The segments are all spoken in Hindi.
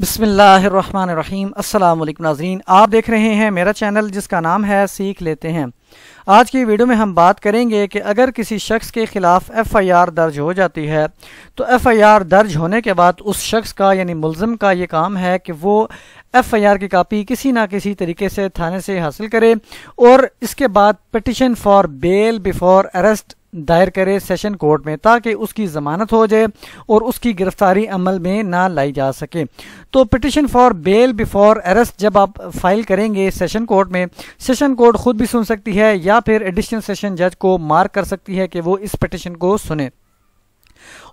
बसमीम अल्लाम नाजरीन आप देख रहे हैं मेरा चैनल जिसका नाम है सीख लेते हैं आज की वीडियो में हम बात करेंगे कि अगर किसी शख्स के ख़िलाफ़ एफ़आईआर दर्ज हो जाती है तो एफ़आईआर दर्ज होने के बाद उस शख्स का यानी मुलज़म का ये काम है कि वो एफ़आईआर की कापी किसी ना किसी तरीके से थाने से हासिल करे और इसके बाद petition for bail before arrest दायर करे सेशन कोर्ट में ताकि उसकी ज़मानत हो जाए और उसकी गिरफ्तारी अमल में ना लाई जा सके तो petition for bail before arrest जब आप फाइल करेंगे सेशन कोर्ट में सेशन कोर्ट खुद भी सुन सकती है या फिर एडिशनल सेशन जज को मार्क कर सकती है कि वो इस पिटिशन को सुने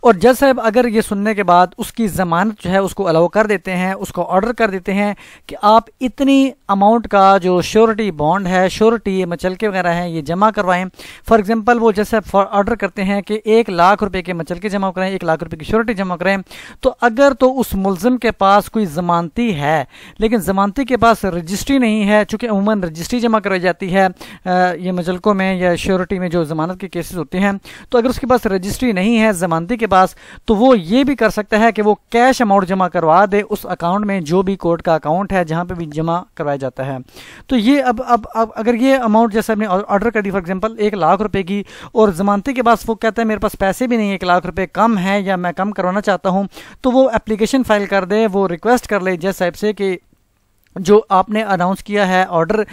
और जज साहब अगर ये सुनने के बाद उसकी ज़मानत जो है उसको अलाउ कर देते हैं उसको ऑर्डर कर देते हैं कि आप इतनी अमाउंट का जो श्योरिटी बॉन्ड है श्योरिटी मचलके वगैरह हैं ये जमा करवाएं फॉर एग्जांपल वो साहब ऑर्डर करते हैं कि एक लाख रुपए के मचलके जमा करें एक लाख रुपए की श्योरिटी जमा करें तो अगर तो उस मुलम के पास कोई ज़मानती है लेकिन ज़मानती के पास रजिस्ट्री नहीं है चूँकि अमूमन रजिस्ट्री जमा करवाई जाती है ये मचलकों में या श्योरिटी में जो ज़मानत के केसेज होते हैं तो अगर उसके पास रजिस्ट्री नहीं है जमान शांति के पास तो वो ये भी कर सकता है कि वो कैश अमाउंट जमा करवा दे उस अकाउंट में जो भी कोर्ट का अकाउंट है जहाँ पे भी जमा करवाया जाता है तो ये अब अब अब अगर ये अमाउंट जैसे हमने ऑर्डर कर दी फॉर एग्जाम्पल एक लाख रुपये की और जमानती के पास वो कहता है मेरे पास पैसे भी नहीं है एक लाख रुपये कम है या मैं कम करवाना चाहता हूँ तो वो एप्लीकेशन फाइल कर दे वो रिक्वेस्ट कर ले जैसे साहब से कि जो आपने अनाउंस किया है ऑर्डर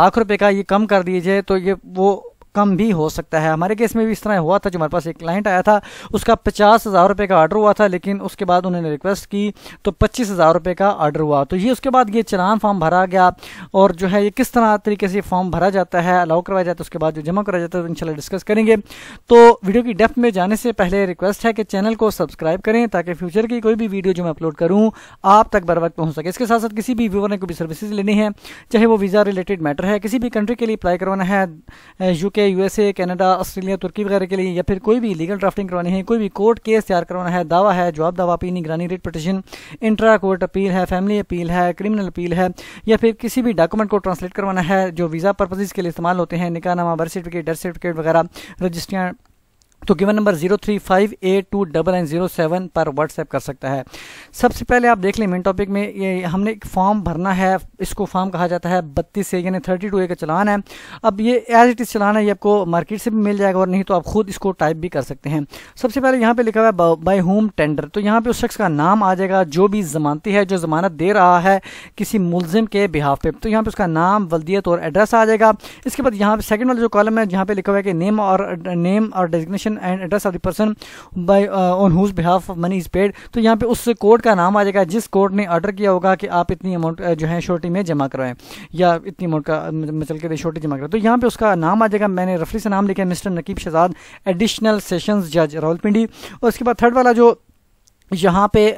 लाख रुपए का ये कम कर दीजिए तो ये वो कम भी हो सकता है हमारे केस में भी इस तरह हुआ था जो हमारे पास एक क्लाइंट आया था उसका पचास हज़ार रुपये का ऑर्डर हुआ था लेकिन उसके बाद उन्होंने रिक्वेस्ट की तो पच्चीस हज़ार रुपये का ऑर्डर हुआ तो ये उसके बाद ये चलान फॉर्म भरा गया और जो है ये किस तरह तरीके से फॉर्म भरा जाता है अलाउ करवाया जाता है उसके बाद जो जमा कराया जाता है तो इनशाला डिस्कस करेंगे तो वीडियो की डेप्थ में जाने से पहले रिक्वेस्ट है कि चैनल को सब्सक्राइब करें ताकि फ्यूचर की कोई भी वीडियो जो मैं अपलोड करूँ आप तक बर वक्त पहुँच सके इसके साथ साथ किसी भी व्यूवर ने कोई भी सर्विसेज लेनी है चाहे वो वीज़ा रिलेटेड मैटर है किसी भी कंट्री के लिए अप्लाई करवाना है यू के यूएसए कनाडा ऑस्ट्रेलिया तुर्की वगैरह के लिए या फिर कोई भी लीगल ड्राफ्टिंग करवानी है कोई भी कोर्ट केस तैयार करवाना है दावा है जवाब दावा अपील निगरानी writ petition intra court appeal है फैमिली अपील है क्रिमिनल अपील है या फिर किसी भी डॉक्यूमेंट को ट्रांसलेट करवाना है जो वीज़ा पर्पजेज़ के लिए इस्तेमाल होते हैं निकाहनामा बर्थ सर्टिफिकेट डेथ सर्टिफिकेट वगैरह रजिस्ट्रिया तो given number zero three five eight two double nine zero seven पर व्हाट्सएप कर सकता है सबसे पहले आप देख लें मेन टॉपिक में ये हमने एक फॉर्म भरना है इसको फॉर्म कहा जाता है बत्तीस से यानी थर्टी टू ए का चलान है अब ये एज इट इज चलान है ये आपको मार्केट से भी मिल जाएगा और नहीं तो आप खुद इसको टाइप भी कर सकते हैं सबसे पहले यहाँ पे लिखा हुआ है बाई होम टेंडर तो यहाँ पे उस शख्स का नाम आ जाएगा जो भी जमानती है जो जमानत दे रहा है किसी मुलजिम के बिहाफ पे तो यहाँ पे उसका नाम वल्दियत और एड्रेस आ जाएगा इसके बाद यहाँ पे सेकंड वाला जो कॉलम है जहाँ पे लिखा हुआ है कि नेम और नेम और designation and address of the person by on whose behalf of money is paid तो यहाँ पे उस कोर्ट का नाम आ जाएगा जिस कोर्ट ने ऑर्डर किया होगा कि आप इतनी अमाउंट uh, जो है छोटी में जमा कराएं या इतनी अमाउंट का मचल के छोटी जमा कराएं तो यहाँ पे उसका नाम आ जाएगा मैंने रफली से नाम लिखा है mister Naqeeb Shahzad additional session जज रावलपिंडी और उसके बाद थर्ड वाला जो यहाँ पे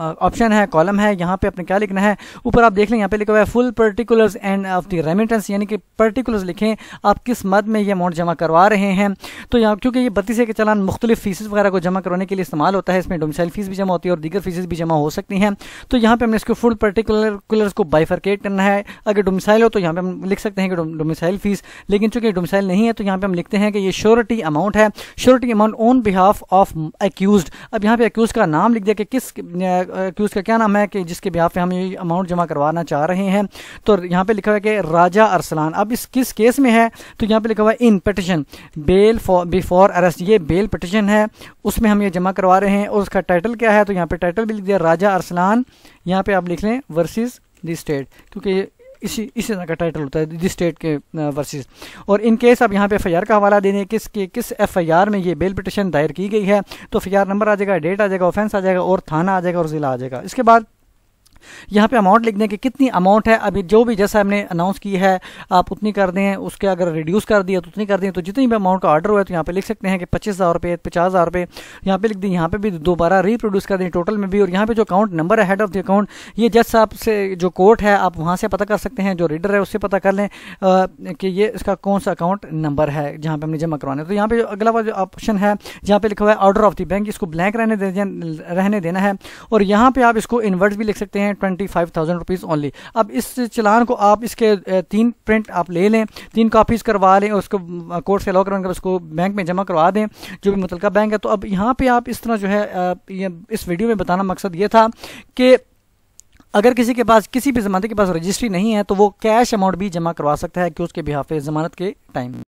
ऑप्शन है कॉलम है यहाँ पे अपने क्या लिखना है ऊपर आप देख लें यहाँ पे लिखा हुआ है full particulars and of the remittance यानी कि पर्टिकुलर्स लिखें आप किस मद में ये अमाउंट जमा करवा रहे हैं तो यहाँ क्योंकि ये बत्तीस के चलान मुख्तलिफ फीसेज वगैरह को जमा करवाने के लिए इस्तेमाल होता है इसमें डोमिसाइल फीस भी जमा होती है और दीगर फीसेज भी जमा हो सकती हैं तो यहाँ पर हमने इसको फुल पर्टिकुलर को बाइफरकेट करना है अगर डोमिसाइल हो तो यहाँ पर हम लिख सकते हैं कि डोमिसाइल फीस लेकिन चूंकि डोमिसाइल नहीं है तो यहाँ पर हम लिखते हैं कि ये श्योरिटी अमाउंट है surety amount on behalf of accused अब यहाँ पे एक्यूज का नाम लिख दिया कि किस कि उसका क्या नाम है कि जिसके बिहाफ पे हम ये अमाउंट जमा करवाना चाह रहे हैं तो यहाँ पे लिखा हुआ है कि राजा अरसलान अब इस किस केस में है तो यहाँ पे लिखा हुआ है in petition bail before arrest ये बेल पटिशन है उसमें हम ये जमा करवा रहे हैं और उसका टाइटल क्या है तो यहाँ पे टाइटल भी लिख दिया राजा अरसलान यहाँ पे आप लिख लें वर्सेज द स्टेट क्योंकि इसी इसी तरह का टाइटल होता है दिस स्टेट के वर्सेस और इन केस आप यहाँ पे एफ का हवाला देने किस के किस एफ में ये बेल पिटिशन दायर की गई है तो एफ नंबर आ जाएगा डेट आ जाएगा ऑफेंस आ जाएगा और थाना आ जाएगा और ज़िला आ जाएगा इसके बाद यहाँ पे अमाउंट लिख दें कि कितनी अमाउंट है अभी जो भी जैसा हमने अनाउंस की है आप उतनी कर दें उसके अगर रिड्यूस कर दिया तो उतनी कर दें तो जितनी भी अमाउंट का ऑर्डर हुआ है तो यहाँ पे लिख सकते हैं कि पच्चीस हज़ार रुपये पचास हज़ार रुपये यहाँ पर लिख दें यहाँ पे भी दोबारा रिप्रोड्यूस कर दें टोटल में भी और यहाँ पर जो अकाउंट नंबर है हेड ऑफ द अकाउंट ये जज साहब से जो कोर्ट है आप वहाँ से पता कर सकते हैं जो रीडर है उससे पता कर लें कि ये इसका कौन सा अकाउंट नंबर है जहाँ पर हमने जमा करवाना है तो यहाँ पे अगला जो ऑप्शन है जहाँ पर लिखा हुआ है ऑर्डर ऑफ द बैंक इसको ब्लैंक रहने रहने देना है और यहाँ पर आप इसको इन्वर्ट भी लिख सकते हैं हैं twenty five thousand rupees only अब इस चलान को आप इसके तीन प्रिंट आप ले लें तीन कापीज़ करवा लें उसको कोर्ट से अलाउ करवाकर उसको बैंक में जमा करवा दें जो भी मुतलका बैंक है तो अब यहाँ पर आप इस तरह जो है इस वीडियो में बताना मकसद ये था कि अगर किसी के पास किसी भी जमानत के पास रजिस्ट्री नहीं है तो वो कैश अमाउंट भी जमा करवा सकता है कि उसके बिहाफे जमानत के टाइम